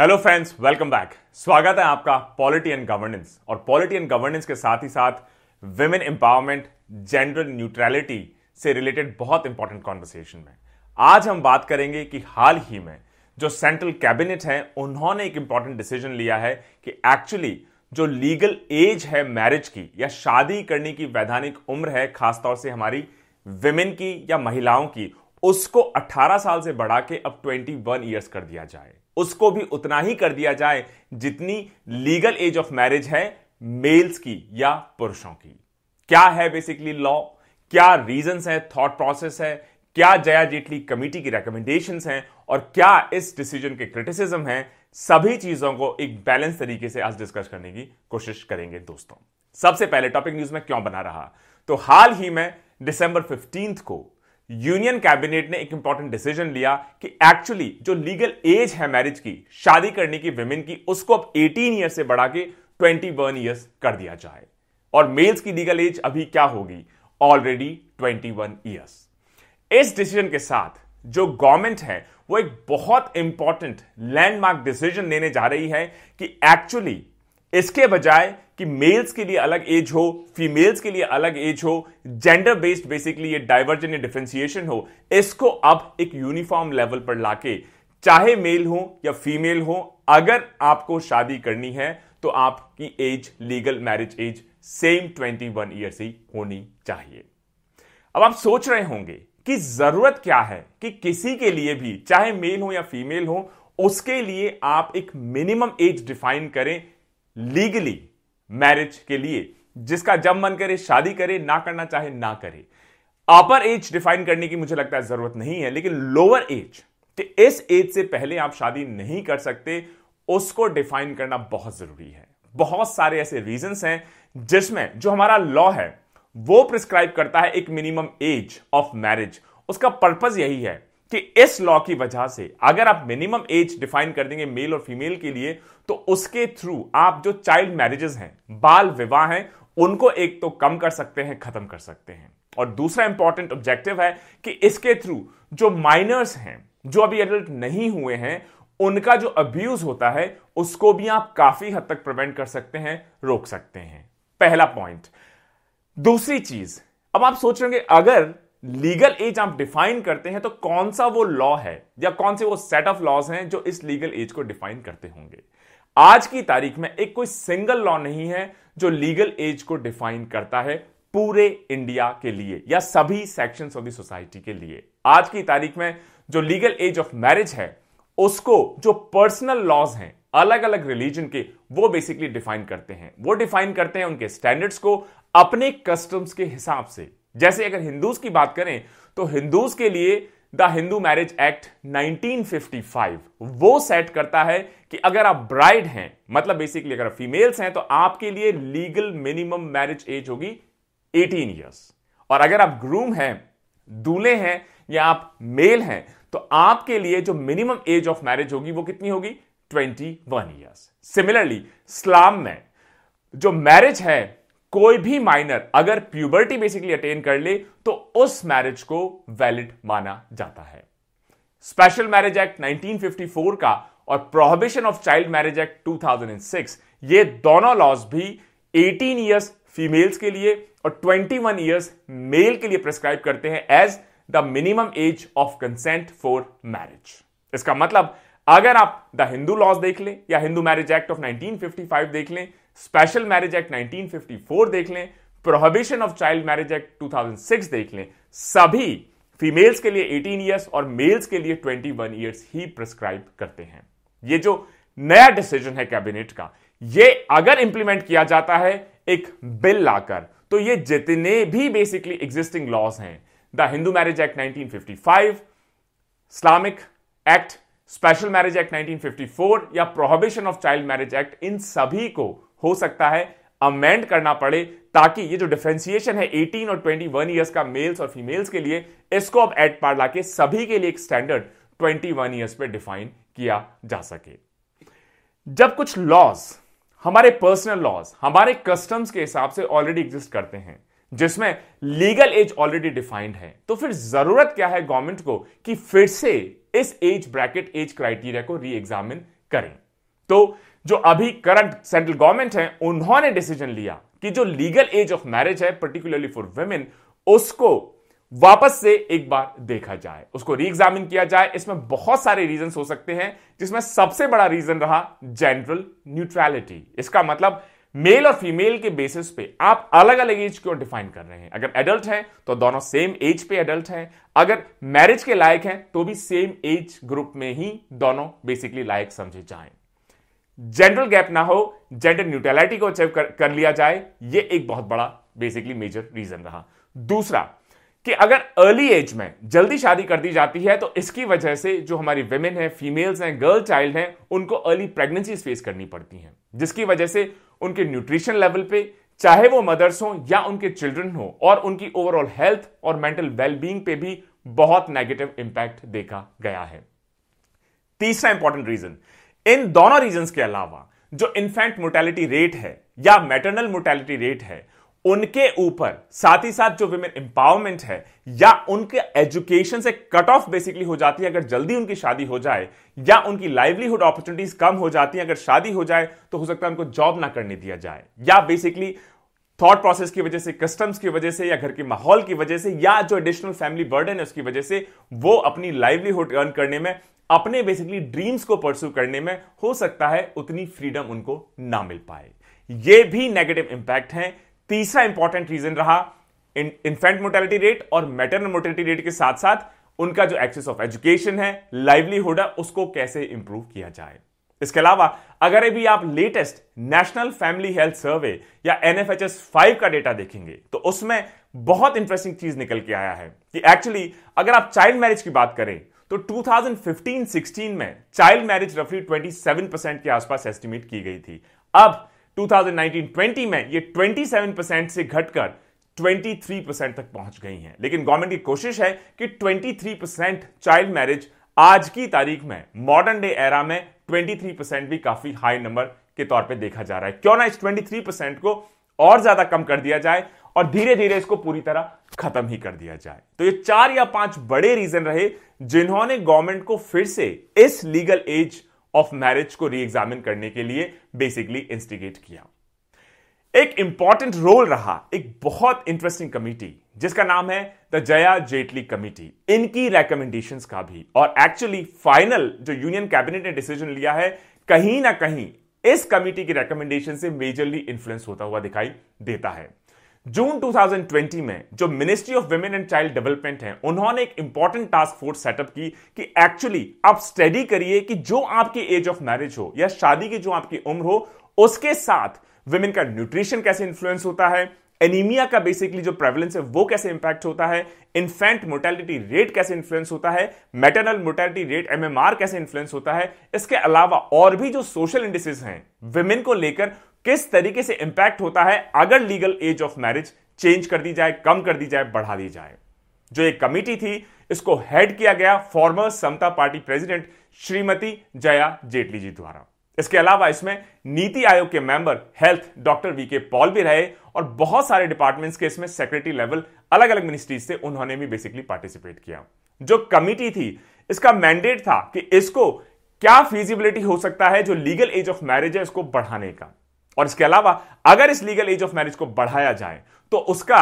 hello friends welcome back स्वागत है आपका पॉलिटी एंड गवर्नेंस और पॉलिटी एंड गवर्नेंस के साथ ही साथ विमेन एम्पावरमेंट जेंडर न्यूट्रलिटी से रिलेटेड बहुत इंपॉर्टेंट कॉन्वर्सेशन में आज हम बात करेंगे कि हाल ही में जो सेंट्रल कैबिनेट है उन्होंने एक इंपॉर्टेंट डिसीजन लिया है कि एक्चुअली जो लीगल एज है मैरिज की या शादी करने की वैधानिक उम्र है खासतौर से हमारी विमेन की या महिलाओं की उसको 18 साल से बढ़ा के अब 21 इयर्स कर दिया जाए उसको भी उतना ही कर दिया जाए जितनी लीगल एज ऑफ मैरिज है मेल्स की या पुरुषों की क्या है बेसिकली लॉ क्या रीजंस है थॉट प्रोसेस है क्या जया जेटली कमेटी की रिकमेंडेशन है और क्या इस डिसीजन के क्रिटिसिज्म है सभी चीजों को एक बैलेंस तरीके से आज डिस्कस करने की कोशिश करेंगे दोस्तों सबसे पहले टॉपिक न्यूज में क्यों बना रहा तो हाल ही में दिसंबर फिफ्टींथ को यूनियन कैबिनेट ने एक इंपॉर्टेंट डिसीजन लिया कि एक्चुअली जो लीगल एज है मैरिज की शादी करने की विमेन की उसको अब 18 ईयर से बढ़ा के 21 ईयर्स कर दिया जाए और मेल्स की लीगल एज अभी क्या होगी ऑलरेडी 21 ईयर्स इस डिसीजन के साथ जो गवर्नमेंट है वो एक बहुत इंपॉर्टेंट लैंडमार्क डिसीजन लेने जा रही है कि एक्चुअली इसके बजाय कि मेल्स के लिए अलग एज हो फीमेल्स के लिए अलग एज हो जेंडर बेस्ड बेसिकली ये डाइवर्जन या डिफ्रेंसिएशन हो इसको अब एक यूनिफॉर्म लेवल पर लाके चाहे मेल हो या फीमेल हो अगर आपको शादी करनी है तो आपकी age legal marriage age same 21 year से होनी चाहिए अब आप सोच रहे होंगे कि जरूरत क्या है कि किसी के लिए भी चाहे मेल हो या फीमेल हो उसके लिए आप एक मिनिमम एज डिफाइन करें लीगली मैरिज के लिए जिसका जब मन करे शादी करे ना करना चाहे ना करे अपर एज डिफाइन करने की मुझे लगता है जरूरत नहीं है लेकिन लोअर एज कि तो इस एज से पहले आप शादी नहीं कर सकते उसको डिफाइन करना बहुत जरूरी है बहुत सारे ऐसे रीजंस हैं जिसमें जो हमारा लॉ है वो प्रिस्क्राइब करता है एक मिनिमम एज ऑफ मैरिज उसका पर्पज यही है कि इस लॉ की वजह से अगर आप मिनिमम एज डिफाइन कर देंगे मेल और फीमेल के लिए तो उसके थ्रू आप जो चाइल्ड मैरिजेस हैं बाल विवाह हैं उनको एक तो कम कर सकते हैं खत्म कर सकते हैं और दूसरा इंपॉर्टेंट ऑब्जेक्टिव है कि इसके थ्रू जो माइनर्स हैं जो अभी एडल्ट नहीं हुए हैं उनका जो अब्यूज होता है उसको भी आप काफी हद तक प्रिवेंट कर सकते हैं रोक सकते हैं पहला पॉइंट दूसरी चीज अब आप सोच रहे अगर लीगल एज आप डिफाइन करते हैं तो कौन सा वो लॉ है या कौन से वो सेट ऑफ लॉज हैं जो इस लीगल एज को डिफाइन करते होंगे आज की तारीख में एक कोई सिंगल लॉ नहीं है जो लीगल एज को डिफाइन करता है पूरे इंडिया के लिए या सभी सेक्शन ऑफ द सोसाइटी के लिए आज की तारीख में जो लीगल एज ऑफ मैरिज है उसको जो पर्सनल लॉज हैं अलग अलग रिलीजन के वो बेसिकली डिफाइन करते हैं वो डिफाइन करते हैं उनके स्टैंडर्ड्स को अपने कस्टम्स के हिसाब से जैसे अगर हिंदूज की बात करें तो हिंदूज के लिए द हिंदू मैरिज एक्ट 1955 वो सेट करता है कि अगर आप ब्राइड हैं मतलब बेसिकली अगर फीमेल्स हैं तो आपके लिए लीगल मिनिमम मैरिज एज होगी 18 इयर्स और अगर आप ग्रूम हैं दूल्हे हैं या आप मेल हैं तो आपके लिए जो मिनिमम एज ऑफ मैरिज होगी वो कितनी होगी 21 इयर्स सिमिलरली इस्लाम में जो मैरिज है कोई भी माइनर अगर प्यूबर्टी बेसिकली अटेन कर ले तो उस मैरिज को वैलिड माना जाता है स्पेशल मैरिज एक्ट 1954 का और prohibition of child marriage act 2006 ये दोनों लॉज भी 18 इयर्स फीमेल्स के लिए और 21 इयर्स मेल के लिए प्रिस्क्राइब करते हैं as the minimum age of consent for marriage इसका मतलब अगर आप द हिंदू लॉज देख लें या हिंदू मैरिज एक्ट ऑफ 1955 देख लें स्पेशल मैरिज एक्ट 1954 देख लें prohibition of child marriage act 2006 देख लें सभी फीमेल्स के लिए 18 इयर्स और मेल्स के लिए 21 ईयर्स ही प्रिस्क्राइब करते हैं ये जो नया डिसीजन है कैबिनेट का ये अगर इंप्लीमेंट किया जाता है एक बिल लाकर तो ये जितने भी बेसिकली एग्जिस्टिंग लॉज हैं the Hindu marriage act 1955 Islamic act special marriage act 1954 या prohibition of child marriage act इन सभी को हो सकता है अमेंड करना पड़े ताकि ये जो डिफ्रेंसिएशन है 18 और 21 इयर्स का मेल्स और फीमेल्स के लिए इसको अब एड पार लाके सभी के लिए एक स्टैंडर्ड 21 इयर्स पे डिफाइन किया जा सके जब कुछ लॉज हमारे पर्सनल लॉज हमारे कस्टम्स के हिसाब से ऑलरेडी एग्जिस्ट करते हैं जिसमें लीगल एज ऑलरेडी डिफाइंड है तो फिर जरूरत क्या है गवर्नमेंट को कि फिर से इस एज ब्रैकेट एज क्राइटेरिया को री एग्जामिन करें तो जो अभी करंट सेंट्रल गवर्नमेंट है उन्होंने डिसीजन लिया कि जो लीगल एज ऑफ मैरिज है पर्टिकुलरली फॉर वेमेन उसको वापस से एक बार देखा जाए उसको री एग्जामिन किया जाए इसमें बहुत सारे रीजन हो सकते हैं जिसमें सबसे बड़ा रीजन रहा जनरल न्यूट्रैलिटी इसका मतलब मेल और फीमेल के बेसिस पे आप अलग अलग एज क्यों डिफाइन कर रहे हैं अगर एडल्ट हैं तो दोनों सेम एज पे एडल्ट हैं अगर मैरिज के लायक हैं तो भी सेम एज ग्रुप में ही दोनों बेसिकली लायक समझे जाएं जेंडरल गैप ना हो जेंडर न्यूट्रलिटी को अचीव कर, कर लिया जाए ये एक बहुत बड़ा बेसिकली मेजर रीजन रहा दूसरा कि अगर अर्ली एज में जल्दी शादी कर दी जाती है तो इसकी वजह से जो हमारी वेमेन हैं फीमेल्स हैं गर्ल चाइल्ड हैं उनको अर्ली प्रेगनेंसीज फेस करनी पड़ती हैं जिसकी वजह से उनके न्यूट्रिशन लेवल पे चाहे वो मदर्स हों या उनके चिल्ड्रन हो और उनकी ओवरऑल हेल्थ और मेंटल वेलबींग पे भी बहुत नेगेटिव इंपैक्ट देखा गया है तीसरा इंपॉर्टेंट रीजन इन दोनों रीजन के अलावा जो इन्फेंट मोर्टेलिटी रेट है या मेटर्नल मोर्टेलिटी रेट है उनके ऊपर साथ ही साथ जो विमेन एम्पावरमेंट है या उनके एजुकेशन से कट ऑफ बेसिकली हो जाती है अगर जल्दी उनकी शादी हो जाए या उनकी लाइवलीहुड अपॉर्चुनिटीज कम हो जाती है अगर शादी हो जाए तो हो सकता है उनको जॉब ना करने दिया जाए या बेसिकली थॉट प्रोसेस की वजह से कस्टम्स की वजह से या घर के माहौल की वजह से या जो एडिशनल फैमिली बर्डन है उसकी वजह से वो अपनी लाइवलीहुड अर्न करने में अपने बेसिकली ड्रीम्स को परस्यू करने में हो सकता है उतनी फ्रीडम उनको ना मिल पाए ये भी नेगेटिव इंपैक्ट हैं तीसरा इंपॉर्टेंट रीजन रहा इन्फेंट मोर्टेलिटी रेट और मैटरनल मोर्टेलिटी रेट के साथ साथ उनका जो एक्सेस ऑफ एजुकेशन है लाइवलीहुड है उसको कैसे इंप्रूव किया जाए इसके अलावा अगर अभी आप latest national family health survey या एनएफएचएस 5 का डेटा देखेंगे तो उसमें बहुत इंटरेस्टिंग चीज निकल के आया है कि एक्चुअली अगर आप चाइल्ड मैरिज की बात करें तो 2015-16 में चाइल्ड मैरिज रफली 27 परसेंट के आसपास एस्टिमेट की गई थी अब 2019-20 में ये 27 परसेंट से घटकर 23 परसेंट तक पहुंच गई हैं लेकिन गवर्नमेंट की कोशिश है कि 23 परसेंट चाइल्ड मैरिज आज की तारीख में मॉडर्न डे एरा में 23 परसेंट भी काफी हाई नंबर के तौर पे देखा जा रहा है क्यों ना इस 23 परसेंट को और ज्यादा कम कर दिया जाए और धीरे धीरे इसको पूरी तरह खत्म ही कर दिया जाए तो ये चार या पांच बड़े रीजन रहे जिन्होंने गवर्नमेंट को फिर से इस लीगल एज ऑफ मैरिज को री एग्जामिन करने के लिए बेसिकली इंस्टिगेट किया एक इंपॉर्टेंट रोल रहा एक बहुत इंटरेस्टिंग कमिटी जिसका नाम है द जया जेटली कमिटी इनकी रेकमेंडेशंस का भी और एक्चुअली फाइनल जो यूनियन कैबिनेट ने डिसीजन लिया है कहीं ना कहीं इस कमिटी की रेकमेंडेशन से मेजरली इन्फ्लुएंस होता हुआ दिखाई देता है जून 2020 में जो ministry of women and child development है उन्होंने एक इंपॉर्टेंट टास्क फोर्स सेटअप की कि एक्चुअली आप स्टडी करिए कि जो आपकी एज ऑफ मैरिज हो या शादी की जो आपकी उम्र हो उसके साथ वुमेन का न्यूट्रिशन कैसे इन्फ्लुएंस होता है एनीमिया का बेसिकली जो प्रेवलेंस है वो कैसे इंपैक्ट होता है इन्फेंट मोर्टेलिटी रेट कैसे इन्फ्लुएंस होता है मेटरनल मोर्टेलिटी रेट एमएमआर कैसे इन्फ्लुएंस होता है इसके अलावा और भी जो सोशल इंडिसेस हैं विमेन को लेकर किस तरीके से इंपैक्ट होता है अगर legal age of marriage change कर दी जाए कम कर दी जाए बढ़ा दी जाए जो एक कमेटी थी इसको हेड किया गया former Samata party president Shrimati Jaya Jaitley ji द्वारा इसके अलावा इसमें नीति आयोग के member health doctor V K Paul भी रहे और बहुत सारे डिपार्टमेंट्स के इसमें सेक्रेटरी लेवल अलग अलग मिनिस्ट्रीज से उन्होंने भी बेसिकली पार्टिसिपेट किया जो कमिटी थी इसका मैंडेट था कि इसको क्या फिजिबिलिटी हो सकता है जो लीगल एज ऑफ मैरिज है इसको बढ़ाने का और इसके अलावा अगर इस लीगल एज ऑफ मैरिज को बढ़ाया जाए तो उसका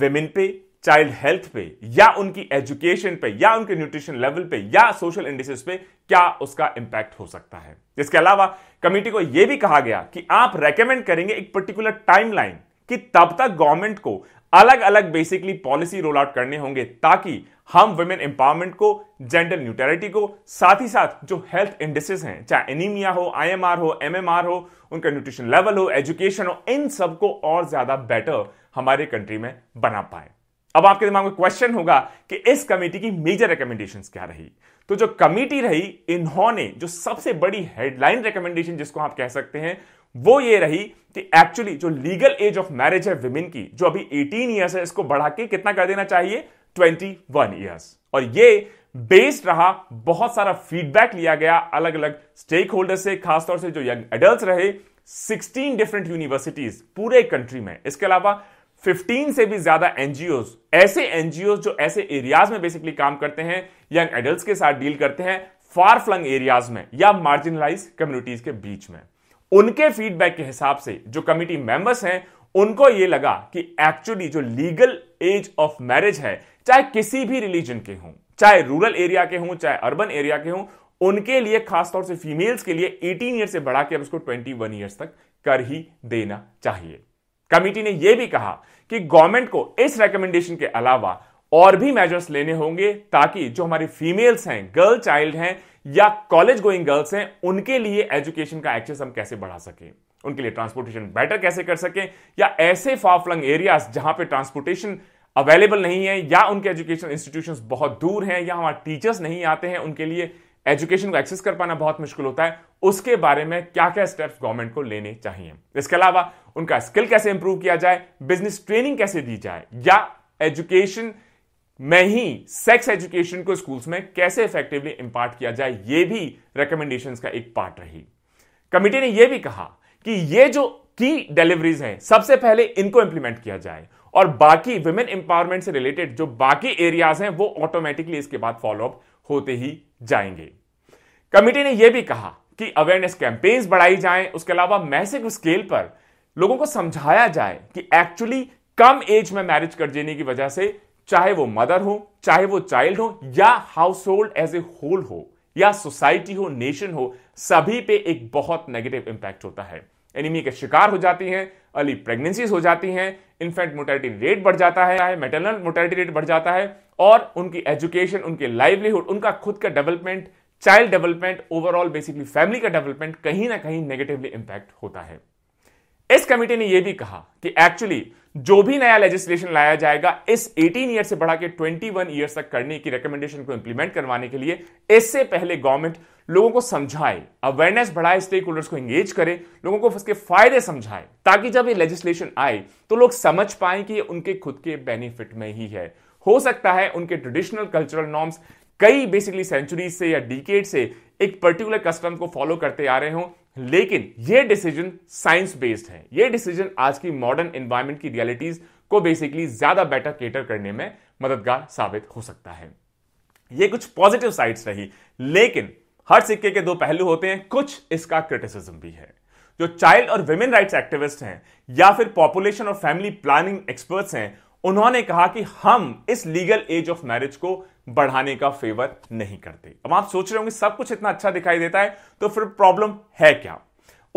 वेमेन पे चाइल्ड हेल्थ पे या उनकी एजुकेशन पे या उनके न्यूट्रिशन लेवल पे या सोशल इंडिसेस पे क्या उसका इंपैक्ट हो सकता है इसके अलावा कमेटी को यह भी कहा गया कि आप रेकमेंड करेंगे एक पर्टिकुलर टाइमलाइन कि तब तक गवर्नमेंट को अलग अलग बेसिकली पॉलिसी रोल आउट करने होंगे ताकि हम वुमेन एम्पावरमेंट को जेंडर न्यूट्रलिटी को साथ ही साथ जो हेल्थ इंडिसेस हैं चाहे एनीमिया हो आईएमआर हो एमएमआर हो उनका न्यूट्रिशन लेवल हो एजुकेशन हो इन सबको और ज्यादा बेटर हमारे कंट्री में बना पाए अब आपके दिमाग में क्वेश्चन होगा कि इस कमेटी की मेजर रिकमेंडेशन क्या रही तो जो कमेटी रही इन्होंने जो सबसे बड़ी हेडलाइन रिकमेंडेशन जिसको आप कह सकते हैं वो ये रही कि एक्चुअली जो लीगल एज ऑफ मैरिज है विमेन की जो अभी 18 इयर्स है इसको बढ़ा के कितना कर देना चाहिए 21 इयर्स और ये बेस्ड रहा बहुत सारा फीडबैक लिया गया अलग अलग स्टेक होल्डर से खासतौर से जो यंग एडल्ट रहे 16 डिफरेंट यूनिवर्सिटीज पूरे कंट्री में इसके अलावा 15 से भी ज्यादा एनजीओ ऐसे एनजीओ जो ऐसे एरियाज में बेसिकली काम करते हैं यंग एडल्ट के साथ डील करते हैं फार फ्लंग एरियाज में या मार्जिनलाइज कम्युनिटीज के बीच में उनके फीडबैक के हिसाब से जो कमिटी मेंबर्स हैं उनको ये लगा कि एक्चुअली जो लीगल एज ऑफ मैरिज है चाहे किसी भी रिलीजन के हों चाहे रूरल एरिया के हों चाहे अर्बन एरिया के हों उनके लिए खासतौर से फीमेल्स के लिए 18 ईयर से बढ़ा के अब उसको 21 ईयर्स तक कर ही देना चाहिए कमिटी ने यह भी कहा कि गवर्नमेंट को इस रेकमेंडेशन के अलावा और भी मेजर्स लेने होंगे ताकि जो हमारे फीमेल्स हैं गर्ल चाइल्ड हैं या कॉलेज गोइंग गर्ल्स हैं उनके लिए एजुकेशन का एक्सेस हम कैसे बढ़ा सकें उनके लिए ट्रांसपोर्टेशन बेटर कैसे कर सकें या ऐसे फाफलंग एरियाज जहां पे ट्रांसपोर्टेशन अवेलेबल नहीं है या उनके एजुकेशन इंस्टीट्यूशन बहुत दूर हैं या हमारे टीचर्स नहीं आते हैं उनके लिए एजुकेशन को एक्सेस कर पाना बहुत मुश्किल होता है उसके बारे में क्या क्या स्टेप्स गवर्नमेंट को लेने चाहिए इसके अलावा उनका स्किल कैसे इंप्रूव किया जाए बिजनेस ट्रेनिंग कैसे दी जाए या एजुकेशन में ही सेक्स एजुकेशन को स्कूल्स में कैसे इफेक्टिवली इंपार्ट किया जाए ये भी रिकमेंडेशन का एक पार्ट रही कमिटी ने यह भी कहा कि ये जो की डिलीवरीज हैं सबसे पहले इनको इंप्लीमेंट किया जाए और बाकी वुमेन एम्पावरमेंट से रिलेटेड जो बाकी एरियाज हैं वो ऑटोमेटिकली इसके बाद फॉलोअप होते ही जाएंगे कमिटी ने यह भी कहा कि अवेयरनेस कैंपेन्स बढ़ाई जाएं उसके अलावा मैसिव स्केल पर लोगों को समझाया जाए कि एक्चुअली कम एज में मैरिज कर देने की वजह से चाहे वो मदर हो चाहे वो चाइल्ड हो या household as a whole हो या सोसाइटी हो नेशन हो सभी पे एक बहुत नेगेटिव इंपैक्ट होता है एनीमी के शिकार हो जाती हैं अर्ली प्रेगनेंसीज हो जाती हैं इन्फेंट मोर्टैलिटी रेट बढ़ जाता है मेटरनल मोर्टैलिटी रेट बढ़ जाता है और उनकी एजुकेशन उनके लाइवलीहुड उनका खुद का development child development overall basically family का डेवलपमेंट कहीं ना कहीं नेगेटिवली इंपैक्ट होता है इस कमेटी ने यह भी कहा कि एक्चुअली जो भी नया लेजिस्लेशन लाया जाएगा इस 18 ईयर से बढ़ा के 21 ईयर तक करने की रिकमेंडेशन को इंप्लीमेंट करवाने के लिए इससे पहले गवर्नमेंट लोगों को समझाए अवेयरनेस बढ़ाए स्टेक होल्डर्स को एंगेज करे लोगों को उसके फायदे समझाए ताकि जब ये लेजिस्लेशन आए तो लोग समझ पाए कि ये उनके खुद के बेनिफिट में ही है हो सकता है उनके ट्रेडिशनल कल्चरल नॉर्म्स कई बेसिकली सेंचुरी से या डिकेड से एक पर्टिकुलर कस्टम को फॉलो करते आ रहे हों लेकिन ये डिसीजन साइंस बेस्ड है ये डिसीजन आज की मॉडर्न एनवायरमेंट की रियलिटीज को बेसिकली ज्यादा बेटर केटर करने में मददगार साबित हो सकता है ये कुछ पॉजिटिव साइड्स रही लेकिन हर सिक्के के दो पहलू होते हैं कुछ इसका क्रिटिसिज्म भी है जो चाइल्ड और वेमेन राइट्स एक्टिविस्ट हैं या फिर पॉपुलेशन और फैमिली प्लानिंग एक्सपर्ट्स हैं उन्होंने कहा कि हम इस लीगल एज ऑफ मैरिज को बढ़ाने का फेवर नहीं करते अब आप सोच रहे होंगे सब कुछ इतना अच्छा दिखाई देता है तो फिर प्रॉब्लम है क्या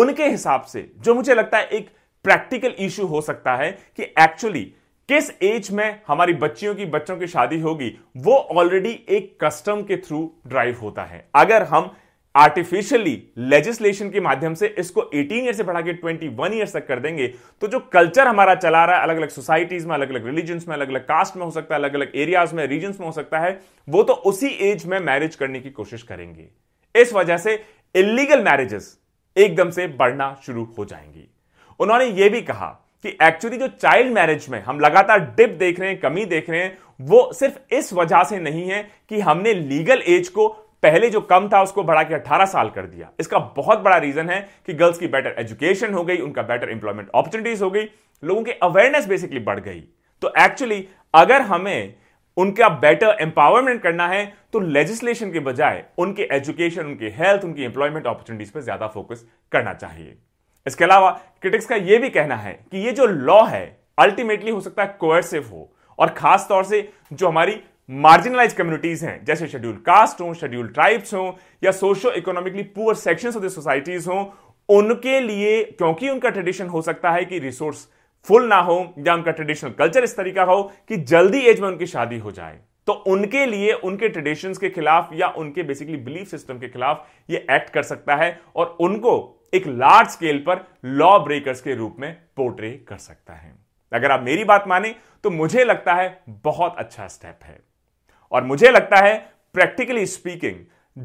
उनके हिसाब से जो मुझे लगता है एक प्रैक्टिकल इश्यू हो सकता है कि एक्चुअली किस एज में हमारी बच्चियों की बच्चों की शादी होगी वो ऑलरेडी एक कस्टम के थ्रू ड्राइव होता है अगर हम आर्टिफिशियली लेजिस्लेशन के माध्यम से इसको 18 ईयर से बढ़ा के 21 ईयर तक कर देंगे तो जो कल्चर हमारा चला रहा है अलग अलग सोसाइटीज में अलग अलग रिलीजन में अलग अलग कास्ट में हो सकता है अलग अलग एरियाज में रीजन में हो सकता है वो तो उसी एज में मैरिज करने की कोशिश करेंगे इस वजह से इलीगल मैरिजेस एकदम से बढ़ना शुरू हो जाएंगी उन्होंने यह भी कहा कि एक्चुअली जो चाइल्ड मैरिज में हम लगातार डिप देख रहे हैं कमी देख रहे हैं वो सिर्फ इस वजह से नहीं है कि हमने लीगल एज को पहले जो कम था उसको बढ़ा के अठारह साल कर दिया इसका बहुत बड़ा रीजन है कि गर्ल्स की बेटर एजुकेशन हो गई उनका बेटर इंप्लॉयमेंट अपॉर्चुनिटीज हो गई लोगों की अवेयरनेस बेसिकली बढ़ गई तो एक्चुअली अगर हमें उनका बेटर एम्पावरमेंट करना है तो लेजिस्लेशन के बजाय उनके एजुकेशन उनके हेल्थ उनकी एम्प्लॉयमेंट अपॉर्चुनिटीज पर ज्यादा फोकस करना चाहिए इसके अलावा क्रिटिक्स का यह भी कहना है कि ये जो लॉ है अल्टीमेटली हो सकता है कोर्सिव हो और खास तौर से जो हमारी मार्जिनलाइज कम्युनिटीज हैं जैसे शेड्यूल कास्ट हो शेड्यूल ट्राइब्स हों या socio economically poor section of the societies हो उनके लिए क्योंकि उनका ट्रेडिशन हो सकता है कि रिसोर्स फुल ना हो या उनका ट्रेडिशनल कल्चर इस तरीका हो कि जल्दी एज में उनकी शादी हो जाए तो उनके लिए उनके ट्रेडिशंस के खिलाफ या उनके बेसिकली बिलीफ सिस्टम के खिलाफ ये एक्ट कर सकता है और उनको एक लार्ज स्केल पर लॉ ब्रेकर्स के रूप में पोर्ट्रे कर सकता है अगर आप मेरी बात माने तो मुझे लगता है बहुत अच्छा स्टेप है और मुझे लगता है प्रैक्टिकली स्पीकिंग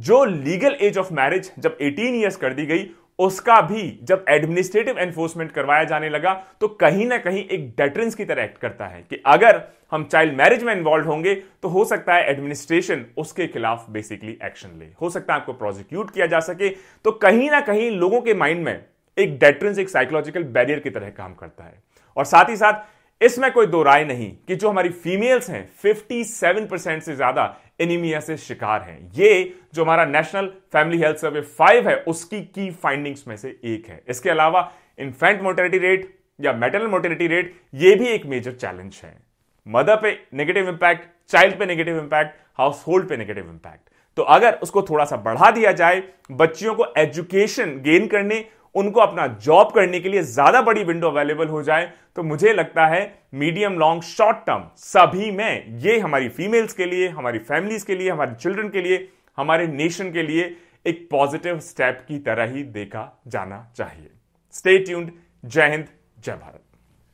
जो लीगल एज ऑफ मैरिज जब 18 इयर्स कर दी गई उसका भी जब एडमिनिस्ट्रेटिव एनफोर्समेंट करवाया जाने लगा तो कहीं ना कहीं एक डेटरेंस की तरह एक्ट करता है कि अगर हम चाइल्ड मैरिज में इन्वॉल्व होंगे तो हो सकता है एडमिनिस्ट्रेशन उसके खिलाफ बेसिकली एक्शन ले हो सकता है आपको प्रोजिक्यूट किया जा सके तो कहीं ना कहीं लोगों के माइंड में एक डेटरेंस एक साइकोलॉजिकल बैरियर की तरह काम करता है और साथ ही साथ इसमें कोई दो राय नहीं कि जो हमारी फीमेल्स हैं 57 परसेंट से ज्यादा एनीमिया से शिकार हैं ये जो हमारा national family health survey five है उसकी की फाइंडिंग्स में से एक है इसके अलावा इन्फेंट मोर्टेलिटी रेट या मेटल मोर्टेलिटी रेट ये भी एक मेजर चैलेंज है मदर पे नेगेटिव इंपैक्ट चाइल्ड पे नेगेटिव इंपैक्ट हाउस होल्ड पे नेगेटिव इंपैक्ट तो अगर उसको थोड़ा सा बढ़ा दिया जाए बच्चियों को एजुकेशन गेन करने उनको अपना जॉब करने के लिए ज्यादा बड़ी विंडो अवेलेबल हो जाए तो मुझे लगता है मीडियम लॉन्ग शॉर्ट टर्म सभी में ये हमारी फीमेल्स के लिए हमारी फैमिलीज के लिए हमारे चिल्ड्रन के लिए हमारे नेशन के लिए एक पॉजिटिव स्टेप की तरह ही देखा जाना चाहिए स्टे ट्यून्ड जय हिंद जय भारत